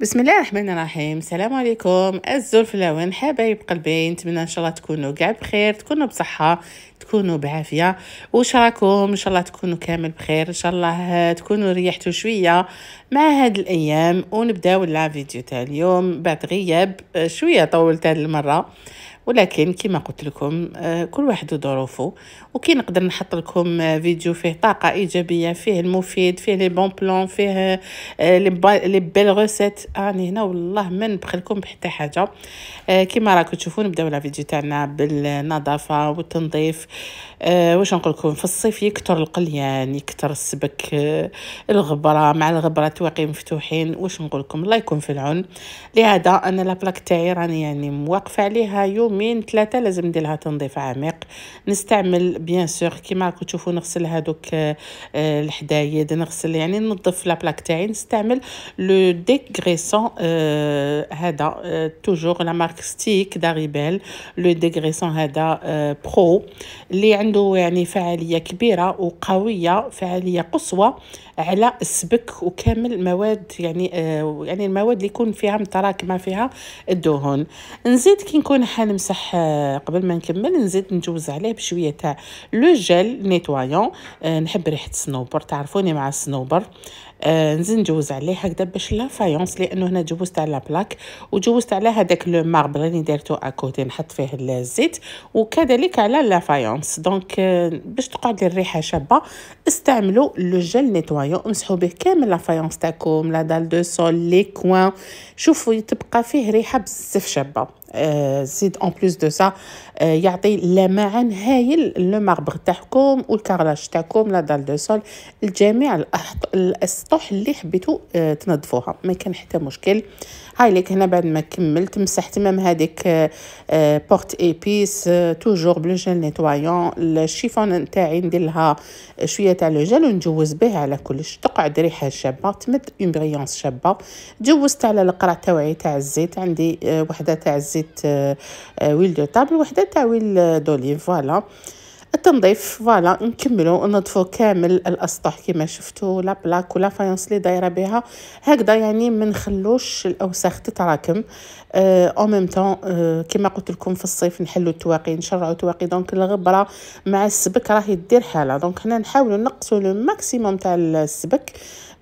بسم الله الرحمن الرحيم السلام عليكم الزول الزرفلاون حبايب قلبي نتمنى ان شاء الله تكونوا كاع بخير تكونوا بصحه تكونوا بعافيه واش راكم ان شاء الله تكونوا كامل بخير ان شاء الله تكونوا ريحتوا شويه مع هاد الايام ونبداو لا فيديو تاع اليوم بعد غياب شويه طولت هاد المره ولكن كما قلت لكم آه، كل واحد ظروفه وكي نقدر نحط لكم آه، فيديو فيه طاقه ايجابيه فيه المفيد فيه لي بون بلون فيه آه، لي بيل ريسيت راني هنا والله ما نبخل لكم بحتى حاجه كما راكم تشوفون نبداو لا فيديو تاعنا بالنظافه والتنظيف واش نقول لكم في الصيف يكثر القليان يكثر السبك الغبره مع الغبره تواقي مفتوحين واش نقول لكم الله يكون في العون لهذا انا لا بلاك تاعي راني يعني مواقفه عليها يوم يومين ثلاثه لازم ندير لها تنظيف عميق نستعمل بيان سور كيما راكم تشوفوا نغسل هذوك آه، الحدايد نغسل يعني ننظف لا بلاك تاعي نستعمل لو ديغريسون آه، هذا توجور لا مارك ستيك داريبيل لو ديغريسون هذا برو آه، اللي عنده يعني فعاليه كبيره وقويه فعاليه قصوى على السبك وكامل مواد يعني آه يعني المواد اللي يكون فيها متراكمه فيها الدهون نزيد كي نكون حنمسح آه قبل ما نكمل نزيد نجوز عليه بشويه تاع لو جيل نيتوايون آه نحب ريحه السنوبر تعرفوني مع السنوبر آه، نزيد نجوز عليه هكذا باش لا فايونس لانه هنا جوزت على بلاك وجوزت على هذاك لو ماربل اللي درتو اكوتي نحط فيه الزيت وكذلك على لا فايونس دونك آه، باش تقعد الريحه شابه استعملوا لو جيل نيتوايو امسحوا به كامل لا فايونس تاعكم لا دال دو سول لي كوان شوفوا تبقى فيه ريحه بزاف شابه زيد اون بليس دو سا يعطي لمعان هايل لو ماربر تاعكم والكارلاج تاعكم لا دال دو سول لجميع الاسطح اللي حبيتو تنظفوها ما كان حتى مشكل هاي ليك هنا بعد ما كملت مسحت مام هذيك بورت ايبيس توجور جيل نيتوايون الشيفون نتاعي ندير لها شويه تاع لو جيل ونجوز به على كلش تقعد ريحه شابه تمد اون بريونس شابه جوزت على القرع تاعي تاع الزيت عندي آه، وحده تاع الزيت ويل دو طابل وحده تاع ويل دوليف فوالا التنظيف فوالا نكملو نضفو كامل الاسطح كما شفتو لا بلاك ولا فايونس لي دايره بها هكذا يعني ما نخلوش الاوساخ تتراكم او ميم طون كما قلت لكم في الصيف نحلو التواقي نشرعو التواقي دونك الغبره مع السبك راهي دير حاله دونك حنا نحاولو نقصو لو ماكسيموم تاع السبك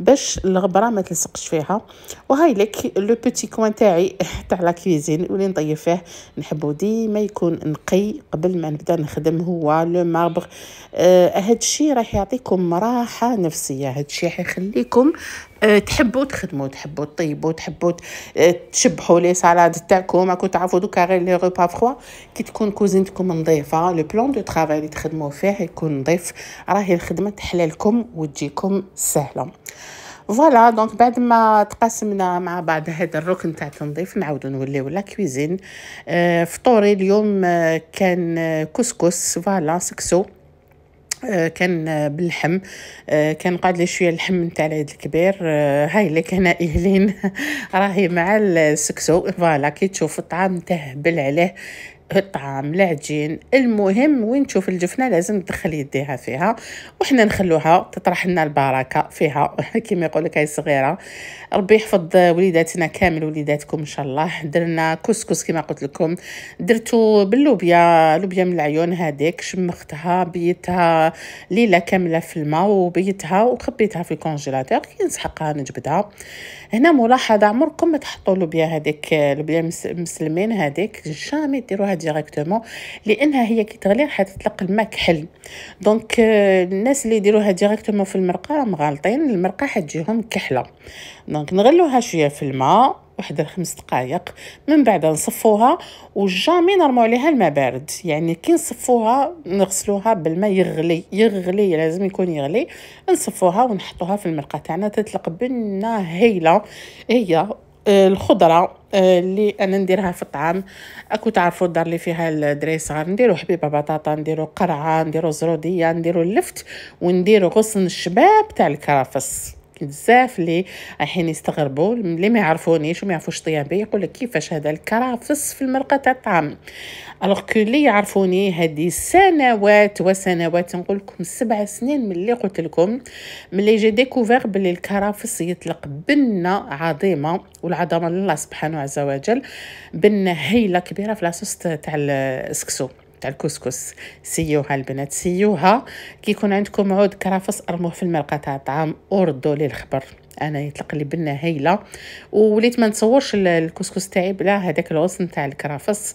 باش الغبره ما تلصقش فيها وهاي لك لو بوتي كوان تاعي تاع لا كويزين ولي نطيب فيه نحبو ديما يكون نقي قبل ما نبدا نخدم هو لو ماربر آه هادشي راح يعطيكم راحه نفسيه هادشي يخليكم أه، تحبوا تخدموا تحبوا تطيبوا تحبوا أه، تشبحوا لي سالاد تاعكم راكم تعرفوا دوكا غير لي روبا فخوا كي تكون كوزينتكم نظيفه لو بلون دو طرافاي اللي تخدموا فيه يكون نظيف راهي الخدمه تحلالكم وتجيكم سهله فوالا دونك بعد ما تقاسمنا مع بعض هذا الركن تاع التنظيف نعاودو نوليو لا كويزين أه، فطوري اليوم كان كسكس فوالا سكسو آه، كان آه، باللحم آه، كان قاد لي شويه اللحم نتاع العيد الكبير هاي لك هنا اهلين راهي مع السكسو فوالا كي تشوف الطعام تهبل عليه الطعام العجين المهم وين تشوف الجفنه لازم تدخل يديها فيها وحنا نخلوها تطرح لنا البركه فيها كيما يقول لك هي صغيره ربي يحفظ وليداتنا كامل وليداتكم ان شاء الله درنا كسكس كما قلت لكم درتو باللوبيا لوبيا من العيون هذيك شمختها بيتها ليله كامله في الماء وبيتها وخبيتها في الكونجيلاتور كي نسحقها نجبدها هنا ملاحظه عمركم ما تحطوا لوبيا هذيك لوبيا مسلمين هذيك جامي ديروها ديريكتومون لانها هي كي تغلي راح تطلق الماء كحل دونك آه، الناس اللي يديروها ديريكتومون في المرقه راهم غالطين المرقه حتجيهم كحله دونك نغلوها شويه في الماء واحد الخمس دقائق من بعد نصفوها وجامي نرمو عليها الماء بارد يعني كي نصفوها نغسلوها بالماء يغلي يغلي لازم يكون يغلي نصفوها ونحطوها في المرقه تاعنا تطلق بنه هايله هي الخضره آه، اللي انا نديرها في الطعام اكو تعرفوا الدار اللي فيها الدراري صغار نديرو حبيبه بطاطا نديرو قرعه نديرو زروديه نديرو اللفت ونديرو غصن الشباب تاع الكرفس بزاف اللي رايحين يستغربوا اللي ما يعرفونيش وما يعرفوش طيابي يقول لك كيفاش هذا الكرافس في المرقه تاع الطعام الوغ كو اللي يعرفوني هذه سنوات وسنوات نقول لكم سبع سنين ملي قلت لكم ملي جي ديكوفير بلي الكرافس يطلق بنه عظيمه والعظمه لله سبحانه عز وجل بنه هايله كبيره في لاصوص تاع السكسو تاع الكسكس سيوها البنات سيوها كي يكون عندكم عود كرافس ارموه في المرقه تاع الطعام اوردو لي الخبر انا يطلق لي بنه هايله وليت ما نصورش الكسكس تاعي بلا هذاك الغصن تاع الكرافس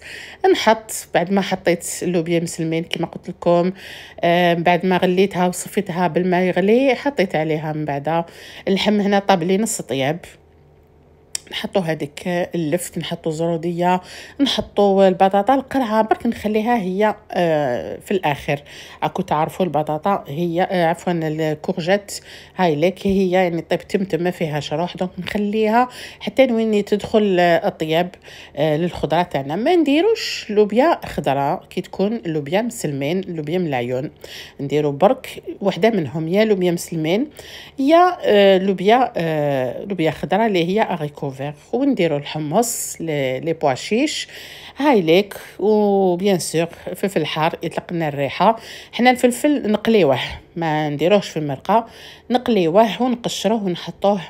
نحط بعد ما حطيت اللوبيا مسلمين كما قلت لكم آه، من بعد ما غليتها وصفيتها بالماء يغلي حطيت عليها من بعد اللحم هنا طاب لي نص طياب نحطو هذيك اللفت نحطو زروديه نحطو البطاطا القرعه برك نخليها هي آه، في الاخر اكو تعرفوا البطاطا هي آه، عفوا الكورجات هاي لك هي يعني طيب تم ما فيهاش روح دونك نخليها حتى وين تدخل الطياب آه، للخضره تاعنا ما نديروش لوبيا خضراء كي تكون لوبيا مسلمين لوبيا ملايون نديرو برك وحده منهم يا لوبيا مسلمين يا لوبيا لوبيا خضراء اللي هي اريكو فيغ ونديرو الحمص لي بواشيش هاي ليك وبيان سور فلفل حار يطلق لنا الريحه حنا الفلفل نقليوه ما نديروهش في المرقه نقليوه ونقشروه ونحطوه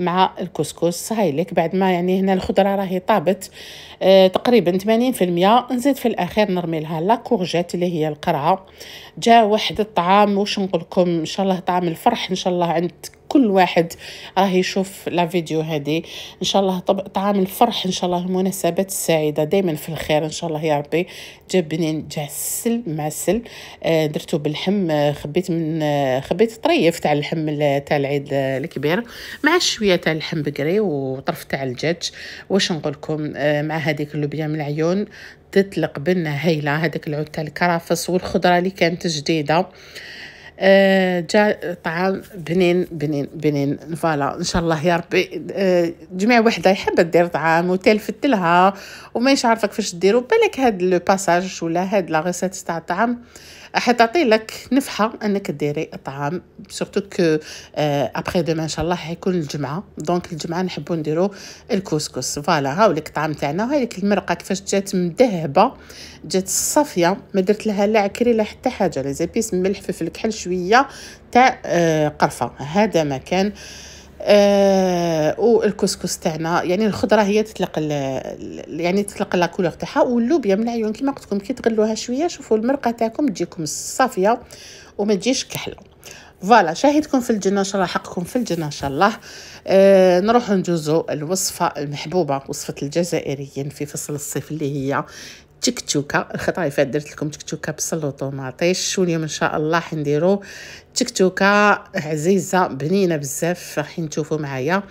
مع الكسكس هاي ليك بعد ما يعني هنا الخضره راهي طابت آه تقريبا 80% نزيد في الاخير نرمي لها لا كورجيت اللي هي القرعه جا واحد الطعام واش نقول لكم ان شاء الله طعام الفرح ان شاء الله عند كل واحد راه يشوف لا فيديو هذه ان شاء الله طعام الفرح ان شاء الله المناسبات السعيده دائما في الخير ان شاء الله يا ربي جاب بنين جا معسل مع آه درتو باللحم آه، خبيت من آه خبيت طريف تاع اللحم تاع العيد الكبير مع شويه تاع اللحم بقري وطرف تاع الدجاج واش نقول لكم آه، مع هذيك اللوبيا من العيون تطلق بنا هايله هذاك العود تاع الكرافس والخضره اللي كانت جديده آه، جا طعام بنين بنين بنين فوالا ان شاء الله يا ربي آه، جميع وحده يحب دير طعام وتلفت لها وما عارفه كيفاش ديرو بالك هاد لو باساج ولا هاد لا تاع الطعام تعطي لك نفحه انك ديري طعام سورتو كو ابخي دوما ان شاء الله حيكون الجمعه دونك الجمعه نحبوا نديروا الكسكس فوالا هاولك الطعام تاعنا وهاي لك المرقه كيفاش جات مذهبه جات صافيه ما درت لها لا عكري لا حتى حاجه لي زبيس ملح فلفل كحل شويه تاع آه، قرفه هذا ما كان آه والكسكس تاعنا يعني الخضره هي تطلق يعني تطلق لا كولور تاعها واللوبيا من العيون يعني كما قلت لكم كي تغلوها شويه شوفوا المرقه تاعكم تجيكم صافيه وما تجيش كحله فوالا شاهدكم في الجنه ان شاء الله حقكم في الجنه ان شاء الله آه نروحوا ندوزو الوصفه المحبوبه وصفه الجزائريين في فصل الصيف اللي هي تكتوكا الخطا اللي فات درت لكم تكتوكه بصل وطوماطيش واليوم ان شاء الله حنديرو تكتوكا عزيزه بنينه بزاف راح نشوفوا معايا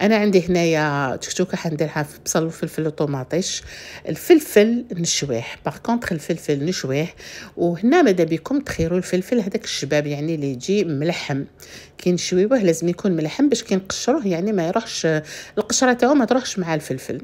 انا عندي هنايا تكتوكه حنديرها في بصل وفلفل وطوماطيش الفلفل نشويه باغ كونطخ الفلفل نشويه وهنا ماذا بكم تخيروا الفلفل هذاك الشباب يعني اللي يجي ملحم كي نشويوه لازم يكون ملحم باش كي نقشروه يعني ما يروحش القشره تاعو ما تروحش مع الفلفل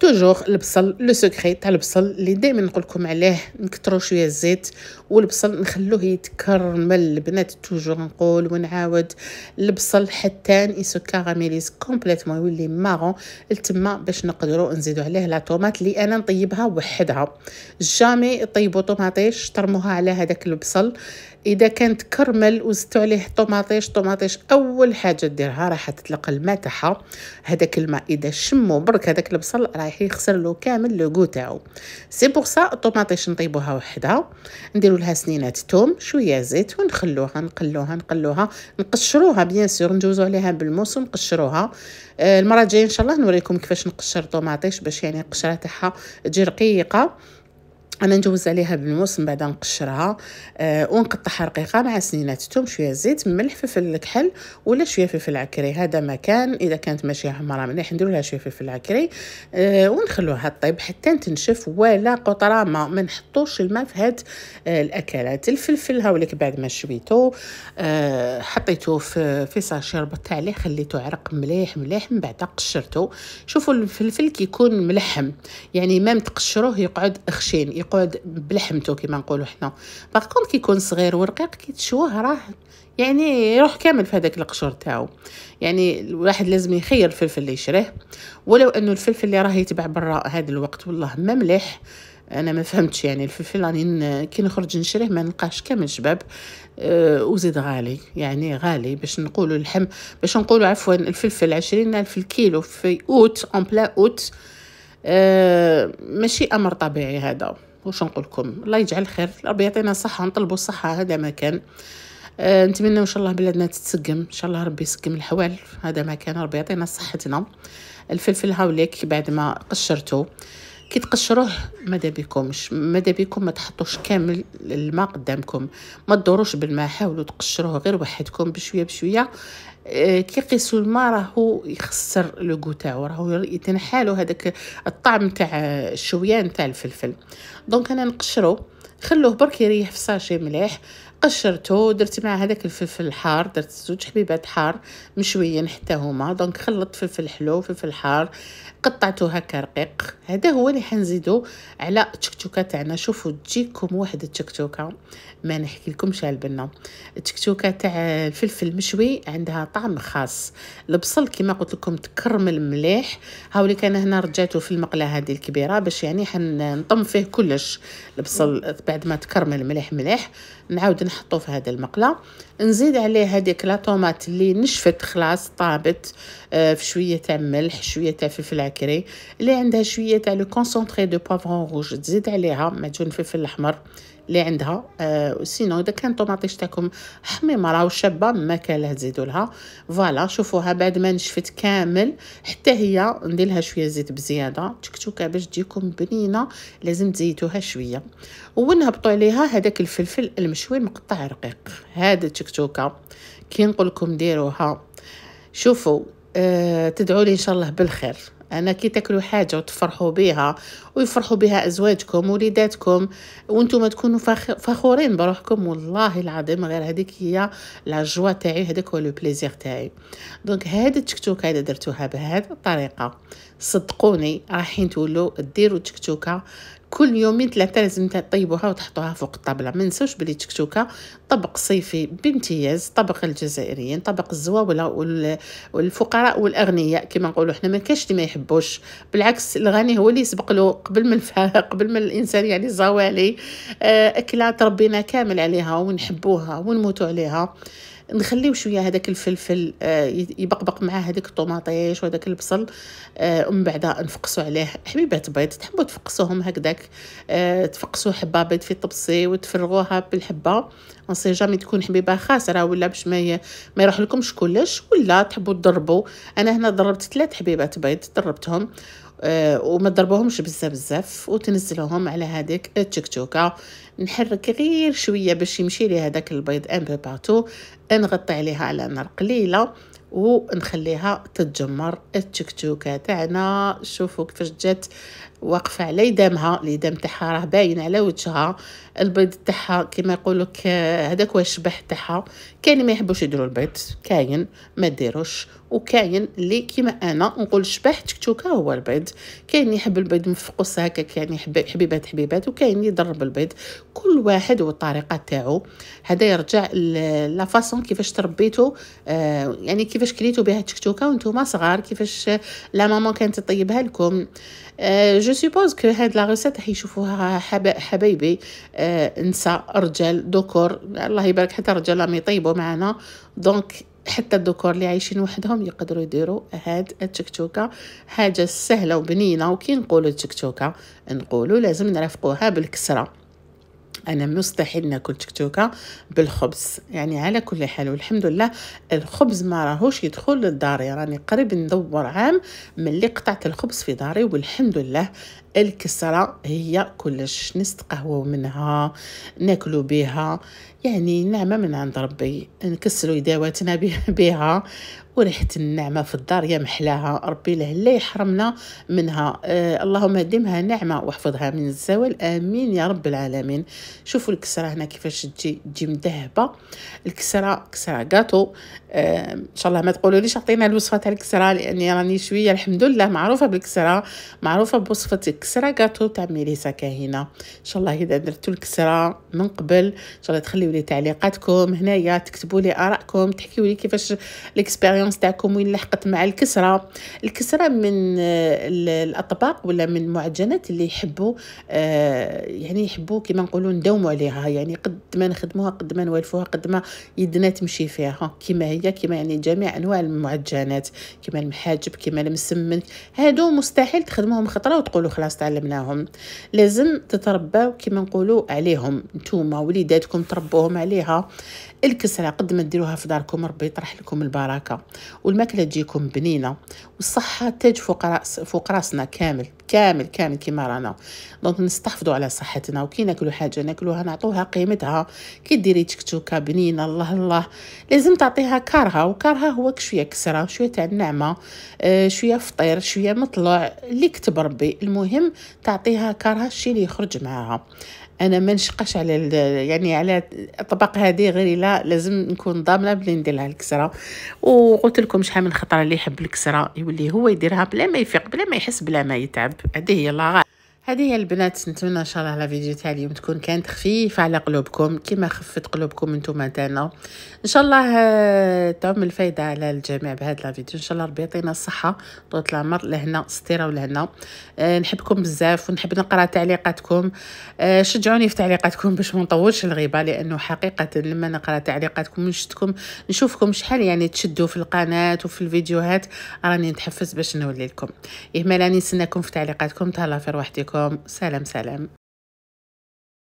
توجور البصل لو سكري تاع البصل اللي دائما نقولكم عليه نكثروا شويه الزيت والبصل نخلوه يتكرمل البنات توجور نقول ونعاود البصل حتى يسو كاراميليز كومبليتوم يولي مارون لتما باش نقدروا نزيدوا عليه لا طوماط اللي انا نطيبها وحدها جامي طيبوا طوماطيش ترموها على هذاك البصل اذا كانت كرمل وزدتوا عليه طوماطيش طوماطيش اول حاجه ديرها راح تطلق الماء تاعها هذاك الماء اذا شمو برك هذاك البصل رايح يخسر له كامل لو كو تاعو سي بور سا الطوماطيش نطيبوها وحده نديرو لها سنينات توم شويه زيت ونخلوها نقلوها نقلوها نقشروها بيان سور ندوزو عليها بالموس ونقشروها آه، المره الجايه ان شاء الله نوريكم كيفاش نقشر طوماطيش باش يعني القشره تاعها تجي رقيقه انا ندوز عليها بالموس من بعد نقشرها آه ونقطعها رقيقه مع سنينات الثوم شويه زيت ملح فلفل الكحل ولا شويه فلفل عكري هذا ما كان اذا كانت ماشي حمراء مليح ندير لها شويه فلفل عكري آه ونخلوها طيب حتى تنشف ولا قطره ما ما نحطوش الماء في هاد آه، الاكلات الفلفل هاوليك بعد ما شويته آه حطيته في في ساشي ربطت عليه خليته عرق مليح مليح من بعد قشرته شوفوا الفلفل كيكون ملحم يعني ما متقشروه يقعد خشين كيقعد بلحمته كما نقولوا حنا باغ كون كيكون صغير ورقيق كيتشوه راه يعني يروح كامل في هذاك القشور تاعو يعني الواحد لازم يخير الفلفل اللي يشريه ولو انه الفلفل اللي راه يتباع برا هذا الوقت والله ما مليح انا ما فهمتش يعني الفلفل راني يعني كي نخرج نشريه ما نلقاش كامل شباب أه وزيد غالي يعني غالي باش نقولوا اللحم باش نقولوا عفوا الفلفل عشرين الف الكيلو في اوت اون بلا اوت أه ماشي امر طبيعي هذا نقول لكم الله يجعل خير ربي يعطينا الصحه نطلبوا الصحه هذا ما كان آه نتمنى ان شاء الله بلادنا تتسقم ان شاء الله ربي يسقم الحوال هذا ما كان ربي يعطينا صحتنا الفلفل هاوليك بعد ما قشرته كي تقشروه مادا بكمش مادا بكم ما تحطوش كامل الماء قدامكم ما تدوروش بالماء حاولوا تقشروه غير وحدكم بشويه بشويه كيقيسوا الماء راهو يخسر لو غو تاعو راهو يتنحالو هذاك الطعم تاع الشويان تاع الفلفل دونك انا نقشرو خلوه برك يريح في ساشي مليح قشرته درت مع هذاك الفلفل الحار درت زوج حبيبات حار مشويين حتى هما دونك خلطت فلفل حلو فلفل حار قطعته هكا رقيق هذا هو اللي حنزيدو على التكتوكه تاعنا شوفوا تجيكم واحد التكتوكه ما نحكي لكمش على البنه التكتوكه تاع الفلفل مشوي عندها طعم خاص البصل كما قلت لكم تكرمل مليح هاولي كان هنا رجعته في المقله هذه الكبيره باش يعني حنطم فيه كلش البصل بعد ما تكرمل مليح مليح نعاود نحطو في هذا المقله نزيد عليه هذيك لا طوماط اللي نشفت خلاص طابت آه، في شويه تاع ملح شويه تاع فلفل عكري اللي عندها شويه تاع لو كونسونطري دو بافرون روج تزيد عليها معجون فلفل احمر اللي عندها آه، سينو اذا كان طوماطيش تاعكم حميمه راه شابه ما ماكله تزيدوا لها فوالا شوفوها بعد ما نشفت كامل حتى هي ندير لها شويه زيت بزياده تكتوكه باش تجيكم بنينه لازم تزيتوها شويه ونهبطوا عليها هذاك الفلفل المشوي المقطع رقيق هذا التكتوكه كي نقول لكم ديروها شوفوا آه تدعوا لي ان شاء الله بالخير انا كي تاكلوا حاجه وتفرحوا بها ويفرحوا بها ازواجكم وليداتكم وانتم تكونوا فخورين بروحكم والله العظيم غير هذيك هي لا جوا تاعي هذاك هو لو بليزير تاعي دونك هاد التكتوكه اذا درتوها بهذه الطريقه صدقوني راحين تولوا ديروا التكتوكه كل يومين ثلاثة لازم تطيبوها وتحطوها فوق الطابلة ما نساوش بلي تكتوكة طبق صيفي بامتياز طبق الجزائريين طبق الزواولة والفقراء والأغنياء كما نقولوا احنا ما كاش ما يحبوش بالعكس الغني هو اللي يسبق له قبل من قبل من الإنسان يعني الزوالي آه، أكلات ربينا كامل عليها ونحبوها ونموتوا عليها نخليو شويه هذاك الفلفل آه، يبقبق مع هذاك الطوماطيش وهذاك البصل آه، ومن بعد نفقسو عليه حبيبات بيض تحبوا تفقسوهم هكذاك آه، تفقسو حبه بيض في الطبسي وتفرغوها بالحبه اون جامي تكون حبيبه خاسره ولا باش ما ما يروح لكمش كلش ولا تحبوا تضربوا انا هنا ضربت ثلاث حبيبات بيض ضربتهم آه، وما تضربوهمش بزاف بزاف وتنزلوهم على هذيك التشكتوكه نحرك غير شويه باش يمشي لي هذاك البيض ان بو بارتو نغطي عليها على نار قليله ونخليها تتجمر التكتوكه تاعنا شوفوا كيفاش جات واقفه على يدامها اليدام تاعها راه باين على وجهها البيض تاعها يقولوا لك هذاك هو الشبح تاعها كاين ما يحبوش يديروا البيض كاين ما ديروش وكاين اللي كيما انا نقول شبح تكتوكه هو البيض كاين يحب البيض مفقوس هكا كاين حبيبات حبيبات وكاين يضرب البيض كل واحد والطريقه تاعو هذا يرجع لا فاسون كيفاش تربيتو آه يعني كيفاش كليتو بها التكتوكه وانتم صغار كيفاش لا مامون كانت تطيبها لكم جو سيبوز كو هاد لا ريسيت حيشوفوها حبايبي euh, نساء رجال ذكور الله يبارك حتى الرجال راهم يطيبوا معنا دونك حتى الذكور اللي عايشين وحدهم يقدروا يديروا هاد التكتوكه حاجه سهله وبنينه وكي نقولوا التكتوكه نقولوا لازم نرافقوها بالكسره انا مستحيل ناكل تكتوكه بالخبز يعني على كل حال والحمد لله الخبز ما راهوش يدخل للدار راني يعني قريب ندور عام من اللي قطعت الخبز في داري والحمد لله الكسرة هي كلش نستقهوى منها ناكلو بها يعني نعمة من عند ربي نكسلو يداواتنا بها وريحة النعمة في الدار يا محلاها ربي له لا يحرمنا منها آه اللهم ديمها نعمة واحفظها من الزوال آمين يا رب العالمين شوفوا الكسرة هنا كيفاش تجي تجي مذهبة الكسرة كسرة قاتو آه إن شاء الله ما تقولوا ليش عطينا الوصفة تاع الكسرة لأني راني شوية الحمد لله معروفة بالكسرة معروفة بوصفة الكسره كاطو تاع ميليسا كاهنه ان شاء الله اذا درتو الكسره من قبل ان شاء الله تخليو لي تعليقاتكم هنايا تكتبوا لي ارائكم تحكيوا لي كيفاش ليكسبيريونس تاعكم وين لحقت مع الكسره الكسره من الاطباق ولا من المعجنات اللي يحبوا آه، يعني يحبوا كيما نقولوا نداوموا عليها يعني قد قد ما نخدموها قد ما نوالفوها قد ما يدنا تمشي فيها كما هي كما يعني جميع انواع المعجنات كما المحاجب كما المسمن هادو مستحيل تخدموهم خطره وتقولوا خلاص تعلمناهم لازم تترباو كما نقولوا عليهم نتوما وليداتكم تربوهم عليها الكسرة قد ما ديروها في داركم ربي يطرح لكم البركة والماكلة تجيكم بنينة والصحة تاج فوق راس فوق راسنا كامل كامل كامل كيما رانا دونك نستحفظوا على صحتنا وكي ناكلوا حاجه ناكلوها نعطوها قيمتها كي ديري تكتوكه بنينه الله الله لازم تعطيها كارها وكارها هو شويه كسره شويه تاع النعمه آه، شويه فطير شويه مطلع اللي كتب ربي المهم تعطيها كارها الشيء اللي يخرج معاها انا ما نشقش على يعني على الطبق هذه غير الا لازم نكون ضامنه بلي ندير لها الكسره وقلت لكم شحال من خطره اللي يحب الكسره يولي هو يديرها بلا ما يفيق بلا ما يحس بلا ما يتعب هذه هي الله هذه هي البنات نتمنى ان شاء الله على فيديو تاع اليوم تكون كانت خفيفه على قلوبكم كما خفت قلوبكم نتوما تانا ان شاء الله آه، تعم الفايده على الجميع بهذا الفيديو ان شاء الله ربي يعطينا الصحه طول العمر لهنا ستيره ولهنا آه، نحبكم بزاف ونحب نقرا تعليقاتكم آه، شجعوني في تعليقاتكم باش ما نطولش الغيبه لانه حقيقه لما نقرا تعليقاتكم نشدكم نشوفكم شحال يعني تشدوا في القناه وفي الفيديوهات راني نتحفز باش نولي لكم اهمال راني نستناكم في تعليقاتكم تهلا في رواحتكم magam, szellem-szellem